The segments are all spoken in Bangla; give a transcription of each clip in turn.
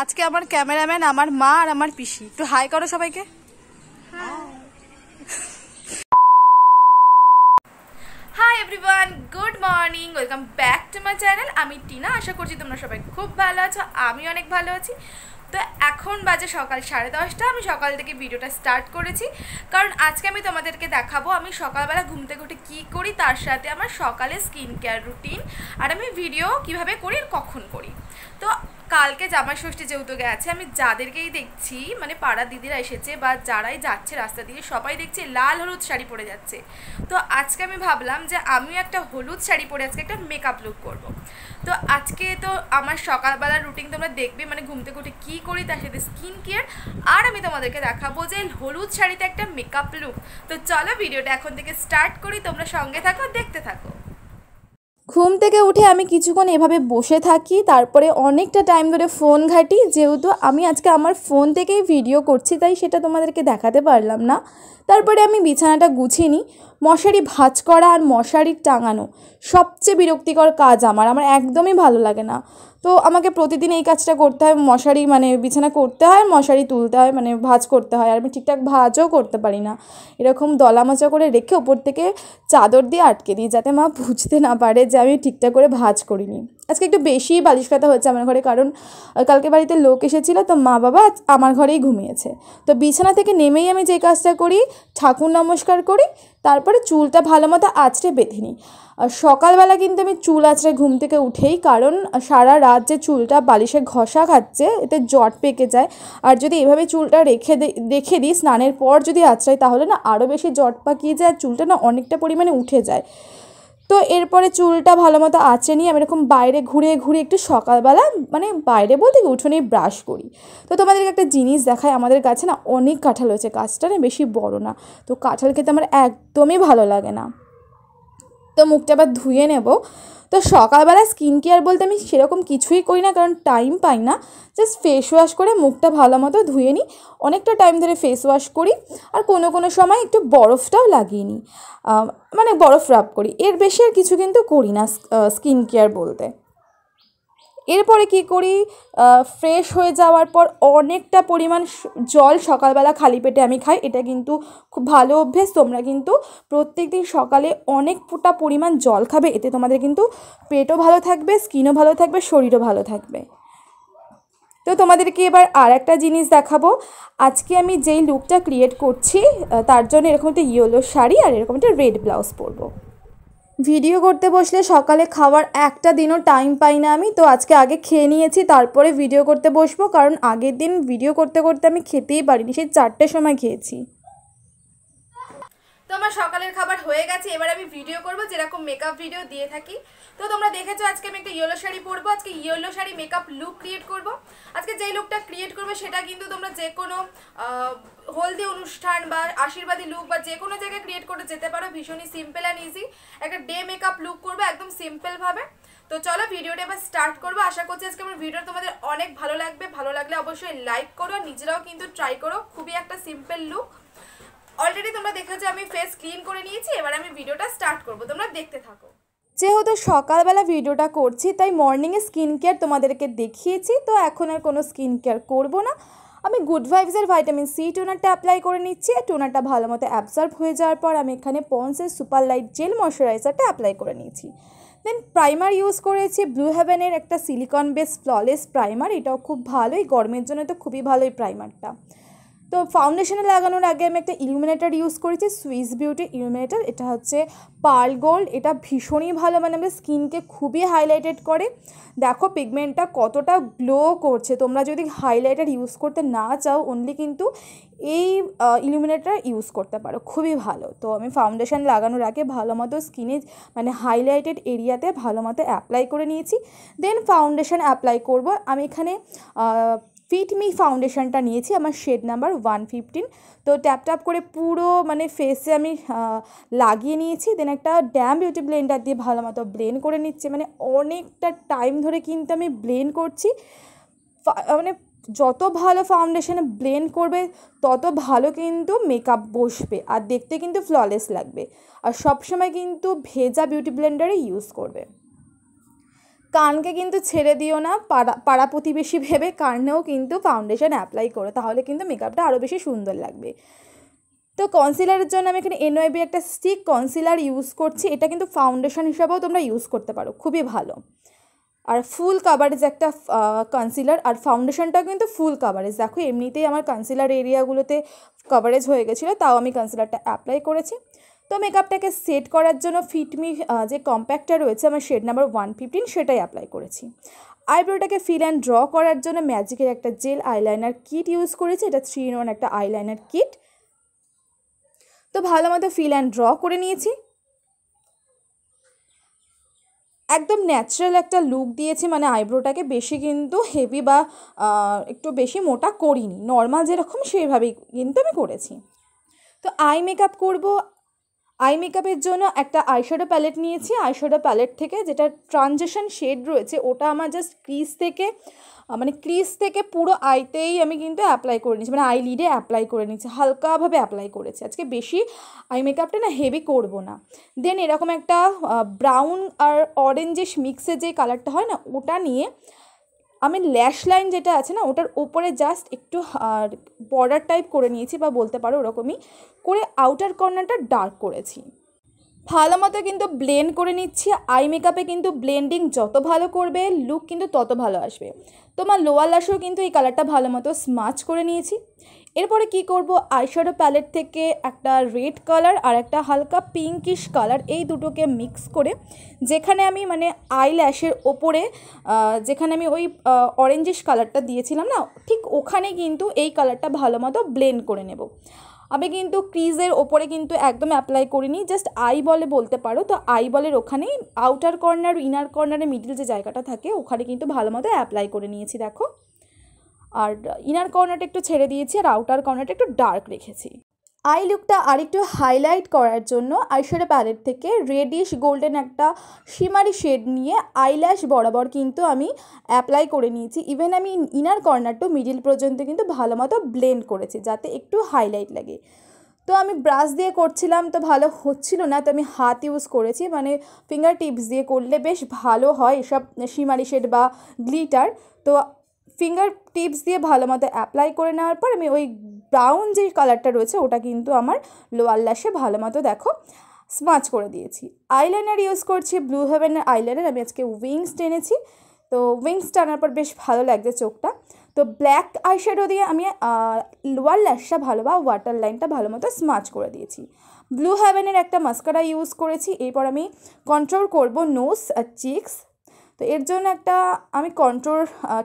আজকে আমার ক্যামেরাম্যান আমার মা আর আমার পিসি একটু হাই করো সবাইকে hi everyone good morning welcome back channel আমি টিনা আশা করছি তোমরা সবাই খুব ভালো আছো আমি অনেক ভালো আছি তো এখন বাজে সকাল সাড়ে দশটা আমি সকাল থেকে ভিডিওটা স্টার্ট করেছি কারণ আজকে আমি তোমাদেরকে দেখাবো আমি সকালবেলা ঘুম থেকে কি কী করি তার সাথে আমার সকালে স্কিন কেয়ার রুটিন আর আমি ভিডিও কিভাবে করি কখন করি তো কালকে জামাই ষষ্ঠী যেহেতু গেছে আমি যাদেরকেই দেখছি মানে পাড়া দিদিরা এসেছে বা যারাই যাচ্ছে রাস্তা দিয়ে সবাই দেখছে লাল হলুদ শাড়ি পরে যাচ্ছে তো আজকে আমি ভাবলাম যে আমিও একটা হলুদ শাড়ি পরে আজকে একটা মেকআপ লুক করব। তো আজকে তো আমার সকালবেলার রুটিন তোমরা দেখবে মানে ঘুম থেকে উঠে কী করি তার সাথে স্কিন কেয়ার আর আমি তোমাদেরকে দেখাবো যে হলুদ শাড়িতে একটা মেকআপ লুক তো চলো ভিডিওটা এখন থেকে স্টার্ট করি তোমরা সঙ্গে থাকো দেখতে থাকো ঘুম থেকে উঠে আমি কিছুক্ষণ এভাবে বসে থাকি তারপরে অনেকটা টাইম ধরে ফোন ঘাটি যেহেতু আমি আজকে আমার ফোন থেকেই ভিডিও করছি তাই সেটা তোমাদেরকে দেখাতে পারলাম না তারপরে আমি বিছানাটা গুছিয়ে নিই মশারি ভাজ করা আর মশারি টাঙানো সবচেয়ে বিরক্তিকর কাজ আমার আমার একদমই ভালো লাগে না তো আমাকে প্রতিদিন এই কাজটা করতে হয় মশারি মানে বিছানা করতে হয় মশারি তুলতে হয় মানে ভাজ করতে হয় আর আমি ঠিকঠাক ভাজও করতে পারি না এরকম দলামচা করে রেখে ওপর থেকে চাদর দিয়ে আটকে দিই যাতে মা বুঝতে না পারে যে আমি ঠিকঠাক করে ভাজ করিনি আজকে একটু বেশি বালিশ কাটা হয়েছে আমার ঘরে কারণ কালকে বাড়িতে লোক এসেছিলো তো মা বাবা আমার ঘরেই ঘুমিয়েছে তো বিছানা থেকে নেমেই আমি যে কাজটা করি ঠাকুর নমস্কার করি তারপরে চুলটা ভালো মতো আঁচড়ে বেঁধে নিই সকালবেলা কিন্তু আমি চুল আঁচড়ে ঘুম থেকে উঠেই কারণ সারা রাত যে চুলটা বালিশে ঘষা খাচ্ছে এতে জট পেকে যায় আর যদি এভাবে চুলটা রেখে রেখে দিই স্নানের পর যদি আঁচড়াই তাহলে না আরও বেশি জট পাকিয়ে যায় চুলটা না অনেকটা পরিমাণে উঠে যায় তো এরপরে চুলটা ভালো মতো আঁচড়ে নিয়ে আমি এরকম বাইরে ঘুরে ঘুরে একটু সকালবেলা মানে বাইরে বলতে উঠোনেই ব্রাশ করি তো তোমাদেরকে একটা জিনিস দেখায় আমাদের গাছে না অনেক কাঁঠাল হয়েছে গাছটা না বেশি বড় না তো কাঁঠাল খেতে আমার একদমই ভালো লাগে না তো মুখটা আবার ধুয়ে নেব তো সকালবেলা স্কিন কেয়ার বলতে আমি সেরকম কিছুই করি না কারণ টাইম পাই না জাস্ট ফেস ওয়াশ করে মুখটা ভালো মতো ধুয়ে নিই অনেকটা টাইম ধরে ফেস ওয়াশ করি আর কোনো কোনো সময় একটু বরফটাও লাগিয়ে নিই মানে বরফ রাব করি এর বেশি আর কিছু কিন্তু করি না স্কিন কেয়ার বলতে এরপরে কি করি ফ্রেশ হয়ে যাওয়ার পর অনেকটা পরিমাণ জল সকালবেলা খালি পেটে আমি খাই এটা কিন্তু খুব ভালো অভ্যেস তোমরা কিন্তু প্রত্যেক দিন সকালে অনেক ফুটা পরিমাণ জল খাবে এতে তোমাদের কিন্তু পেটও ভালো থাকবে স্কিনও ভালো থাকবে শরীরও ভালো থাকবে তো তোমাদেরকে এবার আর একটা জিনিস দেখাবো আজকে আমি যেই লুকটা ক্রিয়েট করছি তার জন্য এরকম একটা ইয়েলো শাড়ি আর এরকম একটা রেড ব্লাউজ পরবো ভিডিও করতে বসলে সকালে খাওয়ার একটা দিনও টাইম পাই না আমি তো আজকে আগে খেয়ে নিয়েছি তারপরে ভিডিও করতে বসবো কারণ আগের দিন ভিডিও করতে করতে আমি খেতেই পারিনি সেই চারটের সময় খেয়েছি তো আমার সকালের খাবার হয়ে গেছে এবার আমি ভিডিও করব যেরকম মেকআপ ভিডিও দিয়ে থাকি তো তোমরা দেখেছো আজকে আমি একটা ইয়েলো শাড়ি পরবো আজকে yellow sari makeup look create করব আজকে যেই লুকটা ক্রিয়েট করবে সেটা কিন্তু তোমরা যে কোনো হলদি অনুষ্ঠান বা আশীর্বাদী লুক বা যে কোনো জায়গায় ক্রিয়েট করে যেতে পারো ভীষণই সিম্পল অ্যান্ড ইজি একটা ডে মেকআপ লুক করবো একদম সিম্পলভাবে তো চলো ভিডিওটা এবার স্টার্ট করবো আশা করছি আজকে আমার ভিডিও তোমাদের অনেক ভালো লাগবে ভালো লাগলে অবশ্যই লাইক করো নিজেরাও কিন্তু ট্রাই করো খুবই একটা সিম্পল লুক অলরেডি তোমরা দেখেছো আমি ফেস ক্লিন করে নিয়েছি এবার আমি ভিডিওটা স্টার্ট করব তোমরা দেখতে থাকো যেহেতু সকালবেলা ভিডিওটা করছি তাই মর্নিংয়ে স্কিন কেয়ার তোমাদেরকে দেখিয়েছি তো এখন আর কোনো স্কিন কেয়ার করবো না আমি গুড ভাইভসের ভাইটামিন সি টোনারটা অ্যাপ্লাই করে নিচ্ছি আর টোনারটা ভালো মতো অ্যাবজর্ব হয়ে যাওয়ার পর আমি এখানে পন্সের সুপার লাইট জেল ময়শ্চারাইজারটা অ্যাপ্লাই করে নিয়েছি দেন প্রাইমার ইউজ করেছি ব্লু হেভেনের একটা সিলিকন বেস ফ্ললেস প্রাইমার এটাও খুব ভালোই গরমের জন্য তো খুবই ভালো এই প্রাইমারটা তো ফাউন্ডেশনে লাগানোর আগে আমি একটা ইলুমিনেটার ইউজ করেছি সুইস বিউটি ইলুমিনেটার এটা হচ্ছে পার্ল গোল্ড এটা ভীষণই ভালো মানে আমাদের স্কিনকে খুবই হাইলাইটেড করে দেখো পিগমেন্টটা কতটা গ্লো করছে তোমরা যদি হাইলাইটার ইউজ করতে না চাও অনলি কিন্তু এই ইলুমিনেটার ইউজ করতে পারো খুবই ভালো তো আমি ফাউন্ডেশন লাগানোর আগে ভালো মতো স্কিনে মানে হাইলাইটেড এরিয়াতে ভালো মতো অ্যাপ্লাই করে নিয়েছি দেন ফাউন্ডেশান অ্যাপ্লাই করব আমি এখানে ফিট মি ফাউন্ডেশনটা নিয়েছি আমার শেড নাম্বার ওয়ান ফিফটিন তো ট্যাপ ট্যাপ করে পুরো মানে ফেসে আমি লাগিয়ে নিয়েছি দেন একটা ড্যাম বিউটি ব্লেন্ডার দিয়ে ভালো মতো ব্লেন্ড করে নিচ্ছে মানে অনেকটা টাইম ধরে কিন্তু আমি ব্লেন্ড করছি মানে যত ভালো ফাউন্ডেশনে ব্লেন্ড করবে তত ভালো কিন্তু মেকআপ বসবে আর দেখতে কিন্তু ফ্ললেস লাগবে আর সবসময় কিন্তু ভেজা বিউটি ব্লেন্ডারে ইউজ করবে কানকে কিন্তু ছেড়ে দিও না পাড়া পাড়া প্রতিবেশী ভেবে কানেও কিন্তু ফাউন্ডেশন অ্যাপ্লাই করো তাহলে কিন্তু মেকআপটা আরও বেশি সুন্দর লাগবে তো কনসিলারের জন্য আমি এখানে এনওয়াইবি একটা স্টিক কনসিলার ইউজ করছি এটা কিন্তু ফাউন্ডেশন হিসাবেও তোমরা ইউজ করতে পারো খুবই ভালো আর ফুল কাভারেজ একটা কনসিলার আর ফাউন্ডেশনটাও কিন্তু ফুল কাভারেজ দেখো এমনিতেই আমার কনসিলার এরিয়াগুলোতে কভারেজ হয়ে গেছিলো তাও আমি কনসিলারটা অ্যাপ্লাই করেছি তো মেকআপটাকে সেট করার জন্য ফিটমি যে কম্প্যাক্টটা রয়েছে আমার শেড নাম্বার ওয়ান ফিফটিন সেটাই অ্যাপ্লাই করেছি আইব্রোটাকে ফিল অ্যান্ড ড্র করার জন্য ম্যাজিকের একটা জেল আইলাইনার কিট ইউজ করেছি এটা থ্রি ইন ওয়ান একটা আইলাইনার কিট তো ভালো মতো ফিল অ্যান্ড ড্র করে নিয়েছি একদম ন্যাচারাল একটা লুক দিয়েছি মানে আইব্রোটাকে বেশি কিন্তু হেভি বা একটু বেশি মোটা করিনি নর্মাল যেরকম সেইভাবেই কিন্তু আমি করেছি তো আই মেকআপ করব আই মেকআপের জন্য একটা আইশ্যাডো প্যালেট নিয়েছি আইশ্যাডো প্যালেট থেকে যেটা ট্রানজেকশন শেড রয়েছে ওটা আমার জাস্ট ক্রিজ থেকে মানে ক্রিজ থেকে পুরো আইতেই আমি কিন্তু অ্যাপ্লাই করে নিচ্ছি মানে আই লিডে অ্যাপ্লাই করে নিচ্ছি হালকাভাবে অ্যাপ্লাই করেছি আজকে বেশি আই মেকআপটা না হেভি করব না দেন এরকম একটা ব্রাউন আর অরেঞ্জের মিক্সের যে কালারটা হয় না ওটা নিয়ে আমি ল্যাশ লাইন যেটা আছে না ওটার ওপরে জাস্ট একটু বর্ডার টাইপ করে নিয়েছি বা বলতে পারো ওরকমই করে আউটার কর্নারটা ডার্ক করেছি ভালো মতো কিন্তু ব্লেন্ড করে নিচ্ছি আই মেকআপে কিন্তু ব্লেন্ডিং যত ভালো করবে লুক কিন্তু তত ভালো আসবে তোমার লোয়ার লাশেও কিন্তু এই কালারটা ভালো মতো স্মাচ করে নিয়েছি এরপরে কি করব আইশ্যাডো প্যালেট থেকে একটা রেড কালার আর একটা হালকা পিঙ্কিশ কালার এই দুটোকে মিক্স করে যেখানে আমি মানে আই ল্যাশের ওপরে যেখানে আমি ওই অরেঞ্জিশ কালারটা দিয়েছিলাম না ঠিক ওখানে কিন্তু এই কালারটা ভালো মতো ব্লেন্ড করে নেব আমি কিন্তু ক্রিজের ওপরে কিন্তু একদম অ্যাপ্লাই করিনি জাস্ট আই বলে বলতে পারো তো আই বলের ওখানেই আউটার কর্নার ইনার কর্নারের মিডিল যে জায়গাটা থাকে ওখানে কিন্তু ভালো মতো অ্যাপ্লাই করে নিয়েছি দেখো আর ইনার কর্নারটা একটু ছেড়ে দিয়েছি আর আউটার কর্নারটা একটু ডার্ক রেখেছি আই লুকটা আরেকটু হাইলাইট করার জন্য আইশ্যাডো প্যালেট থেকে রেডিশ গোল্ডেন একটা শিমারি শেড নিয়ে আইল্যাশ বরাবর কিন্তু আমি অ্যাপ্লাই করে নিয়েছি ইভেন আমি ইনার কর্নার টু মিডিল পর্যন্ত কিন্তু ভালো মতো ব্লেন্ড করেছি যাতে একটু হাইলাইট লাগে তো আমি ব্রাশ দিয়ে করছিলাম তো ভালো হচ্ছিল না তো আমি হাত ইউজ করেছি মানে ফিঙ্গার টিপস দিয়ে করলে বেশ ভালো হয় এসব শিমারি শেড বা গ্লিটার তো ফিঙ্গার টিপস দিয়ে ভালো মতো অ্যাপ্লাই করে নেওয়ার পর আমি ওই ব্রাউন যে কালারটা রয়েছে ওটা কিন্তু আমার লোয়ার ল্যাশে ভালো মতো দেখো স্মাচ করে দিয়েছি আইলাইনার ইউজ করছি ব্লু হেভেনের আইলাইনার আমি আজকে উইংস টেনেছি তো উইংস টানার পর বেশ ভালো লাগছে চোখটা তো ব্ল্যাক আই আইশ্যাডো দিয়ে আমি লোয়ার ল্যাশটা ভালো বা ওয়াটার লাইনটা ভালো মতো স্মাচ করে দিয়েছি ব্লু হ্যাভেনের একটা মাস্কারা ইউজ করেছি এরপর আমি কন্ট্রোল করব নোস আর চিক্স তো এর জন্য একটা আমি কন্ট্রোল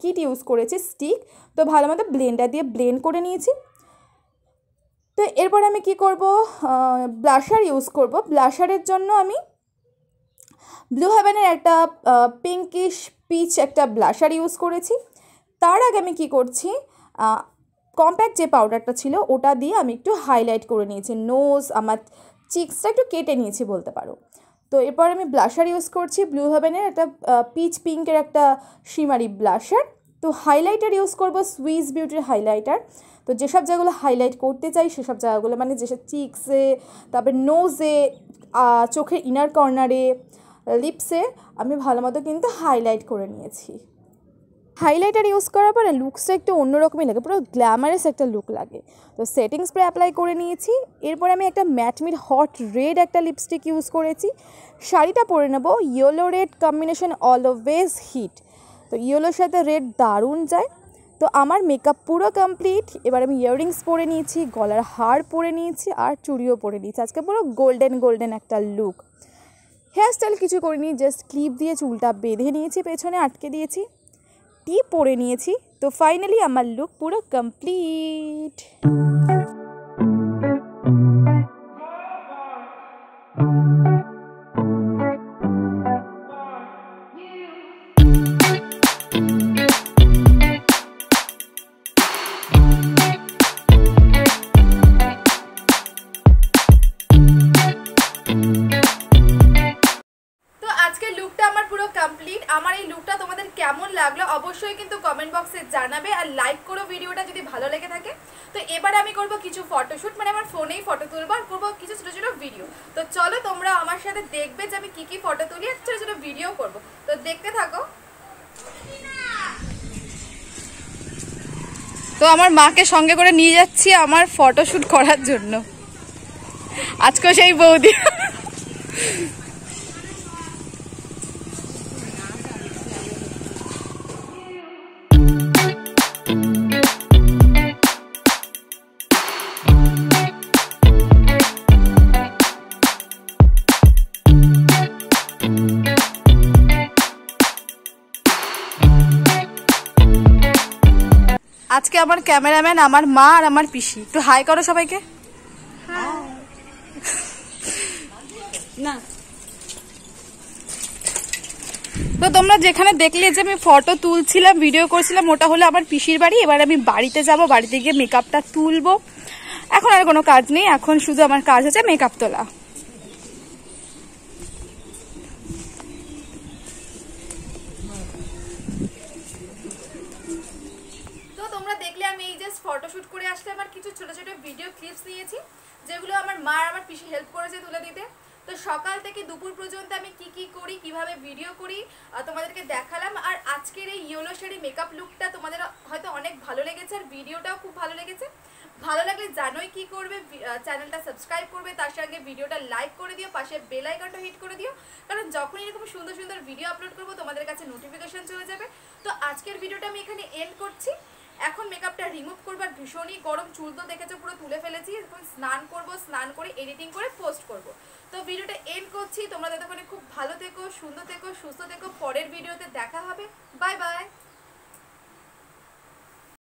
কিট ইউজ করেছি স্টিক তো ভালো মতো ব্লেন্ডার দিয়ে ব্লেন্ড করে নিয়েছি তো এরপর আমি কি করব ব্লাশার ইউজ করব ব্লাশারের জন্য আমি ব্লু হেভেনের একটা পিঙ্কিশ পিচ একটা ব্লাশার ইউজ করেছি তার আগে আমি কি করছি কম্প্যাক্ট যে পাউডারটা ছিল ওটা দিয়ে আমি একটু হাইলাইট করে নিয়েছি নোজ আমার চিক্সটা একটু কেটে নিয়েছি বলতে পারো তো এরপর আমি ব্লাশার ইউজ করছি ব্লু হেভেনের একটা পিচ পিঙ্কের একটা শিমারি ব্লাশার তো হাইলাইটার ইউজ করব সুইস বিউটির হাইলাইটার তো যেসব জায়গাগুলো হাইলাইট করতে চাই সেসব জায়গাগুলো মানে যেসব চিক্সে তারপরে নোজে চোখের ইনার কর্নারে লিপসে আমি ভালো মতো কিন্তু হাইলাইট করে নিয়েছি হাইলাইটার ইউজ করার পরে লুকসটা একটু অন্যরকমই লাগে পুরো গ্ল্যামারাস একটা লুক লাগে তো সেটিং স্প্রে অ্যাপ্লাই করে নিয়েছি এরপরে আমি একটা ম্যাটমির হট রেড একটা লিপস্টিক ইউজ করেছি শাড়িটা পরে নেব yellow red combination always hit তো ইয়েলোর সাথে রেড দারুণ যায় তো আমার মেকআপ পুরো কমপ্লিট এবার আমি ইয়াররিংস পরে নিয়েছি গলার হার পরে নিয়েছি আর চুড়িও পরে নিয়েছি আজকে পুরো গোল্ডেন গোল্ডেন একটা লুক হেয়ারস্টাইল কিছু করিনি জাস্ট ক্লিপ দিয়ে চুলটা বেঁধে নিয়েছি পেছনে আটকে দিয়েছি টি পরে নিয়েছি তো ফাইনালি আমার লুক পুরো কমপ্লিট চলো তোমরা আমার সাথে দেখবে যে আমি কি কি ফটো তুলি আর ছোটো ছোটো ভিডিও করব তো দেখতে থাকো তো আমার মাকে সঙ্গে করে নিয়ে যাচ্ছি আমার ফটোশ্যুট করার জন্য আজকেও সেই বৌদি ক্যামেরাম্যান আমার মা আর আমার পিসি একটু হাই করো সবাইকে না তো তোমরা যেখানে দেখলে যে আমি ফটো তুলছিলাম ভিডিও করছিলাম ওটা হলো আমার পিসির বাড়ি এবার আমি বাড়িতে যাব বাড়িতে গিয়ে মেকআপটা তুলবো এখন আর কোনো কাজ নেই এখন শুধু আমার কাজ হচ্ছে মেকআপ তোলা তোমরা দেখলে আমি এই জাস্ট ফটোশ্যুট করে আসলে আমার কিছু ছোটো ছোটো ভিডিও ক্লিপস নিয়েছি যেগুলো আমার মা আর আমার পিসি হেল্প করেছে তুলে দিতে তো সকাল থেকে দুপুর পর্যন্ত আমি কি কি করি কিভাবে ভিডিও করি তোমাদেরকে দেখালাম আর আজকের এই ইয়েলো শাড়ি মেকআপ লুকটা তোমাদের হয়তো অনেক ভালো লেগেছে আর ভিডিওটাও খুব ভালো লেগেছে ভালো লাগলে জানোই কি করবে চ্যানেলটা সাবস্ক্রাইব করবে তার সঙ্গে ভিডিওটা লাইক করে দিও পাশে বেল আইকনটা হিট করে দিও কারণ যখন এরকম সুন্দর সুন্দর ভিডিও আপলোড করবো তোমাদের কাছে নোটিফিকেশন চলে যাবে তো আজকের ভিডিওটা আমি এখানে এন্ড করছি এখন মেকআপটা রিমুভ করবার ভীষণই গরম চুল তো দেখেছো পুরো তুলে ফেলেছি এখন স্নান করব স্নান করে এডিটিং করে পোস্ট করব তো ভিডিওটা এন্ড করছি তোমরা যতক্ষণে খুব ভালো থেকো সুন্দর থেকো সুস্থ থেকো পরের ভিডিওতে দেখা হবে বাই বাই